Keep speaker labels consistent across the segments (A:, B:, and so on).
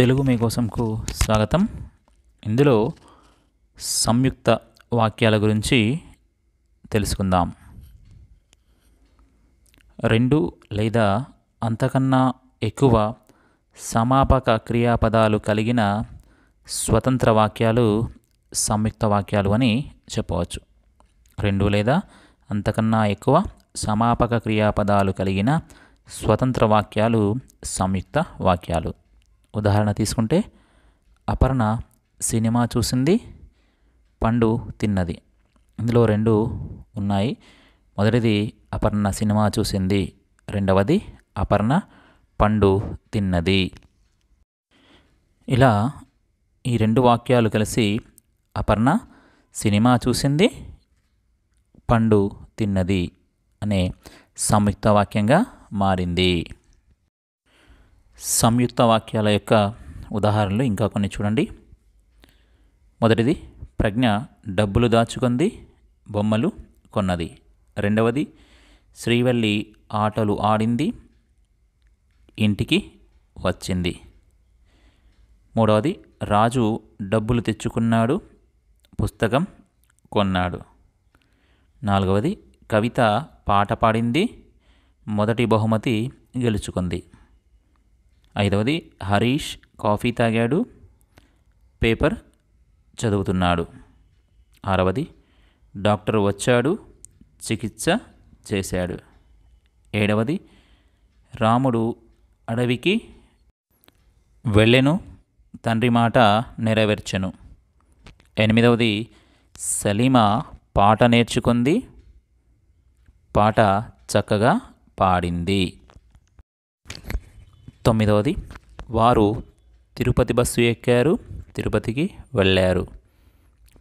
A: తెలుగు మీకోసంకు స్వాగతం ఇందులో సంయుక్త వాక్యాల గురించి తెలుసుకుందాం రెండు లేదా అంతకన్నా ఎక్కువ సమాపక క్రియాపదాలు కలిగిన స్వతంత్ర వాక్యాలు సంయుక్త వాక్యాలు అని చెప్పవచ్చు రెండు లేదా అంతకన్నా ఎక్కువ సమాపక క్రియాపదాలు కలిగిన స్వతంత్ర వాక్యాలు సంయుక్త వాక్యాలు ఉదాహరణ తీసుకుంటే అపర్ణ సినిమా చూసింది పండు తిన్నది ఇందులో రెండు ఉన్నాయి మొదటిది అపర్ణ సినిమా చూసింది రెండవది అపర్ణ పండు తిన్నది ఇలా ఈ రెండు వాక్యాలు కలిసి అపర్ణ సినిమా చూసింది పండు తిన్నది అనే సంయుక్త వాక్యంగా మారింది సంయుక్త వాక్యాల యొక్క ఉదాహరణలు ఇంకా కొన్ని చూడండి మొదటిది ప్రజ్ఞ డబ్బులు దాచుకుంది బొమ్మలు కొన్నది రెండవది శ్రీవల్లి ఆటలు ఆడింది ఇంటికి వచ్చింది మూడవది రాజు డబ్బులు తెచ్చుకున్నాడు పుస్తకం కొన్నాడు నాలుగవది కవిత పాట పాడింది మొదటి బహుమతి గెలుచుకుంది ఐదవది హరీష్ కాఫీ తాగాడు పేపర్ చదువుతున్నాడు ఆరవది డాక్టర్ వచ్చాడు చికిత్స చేశాడు ఏడవది రాముడు అడవికి వెళ్ళెను తండ్రి మాట నెరవేర్చెను ఎనిమిదవది సలీమా పాట నేర్చుకుంది పాట చక్కగా పాడింది తొమ్మిదవది వారు తిరుపతి బస్సు ఎక్కారు తిరుపతికి వెళ్ళారు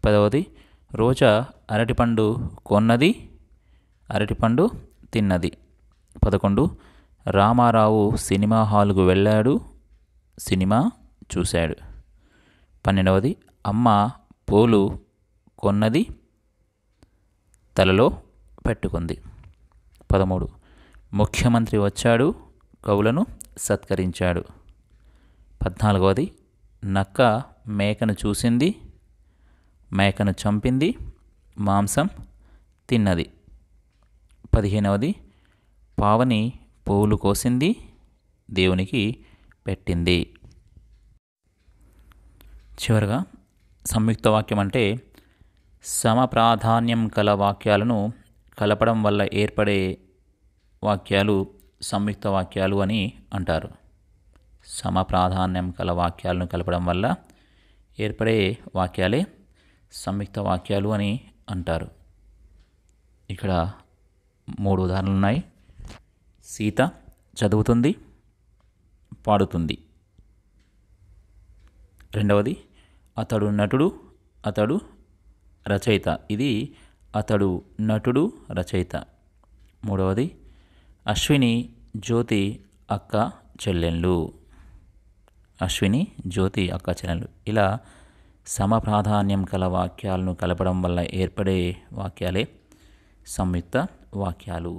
A: పదవది రోజా అరటిపండు కొన్నది అరటిపండు తిన్నది పదకొండు రామారావు సినిమా హాల్కు వెళ్ళాడు సినిమా చూశాడు పన్నెండవది అమ్మ పూలు కొన్నది తలలో పెట్టుకుంది పదమూడు ముఖ్యమంత్రి వచ్చాడు కవులను సత్కరించాడు పద్నాలుగవది నక్క మేకను చూసింది మేకను చంపింది మాంసం తిన్నది పదిహేనవది పావని పువ్వులు కోసింది దేవునికి పెట్టింది చివరగా సంయుక్త వాక్యం అంటే సమప్రాధాన్యం కల వాక్యాలను కలపడం వల్ల ఏర్పడే వాక్యాలు సంయుక్త వాక్యాలు అని అంటారు సమ ప్రాధాన్యం కల వాక్యాలను కలపడం వల్ల ఏర్పడే వాక్యాలే సంయుక్త వాక్యాలు అని అంటారు ఇక్కడ మూడు ఉదాహరణలు ఉన్నాయి సీత చదువుతుంది పాడుతుంది రెండవది అతడు నటుడు అతడు రచయిత ఇది అతడు నటుడు రచయిత మూడవది అశ్విని జ్యోతి అక్క చెల్లెళ్ళు అశ్విని జ్యోతి అక్క చెల్లెళ్ళు ఇలా సమప్రాధాన్యం కల వాక్యాలను కలపడం వల్ల ఏర్పడే వాక్యాలే సంయుక్త వాక్యాలు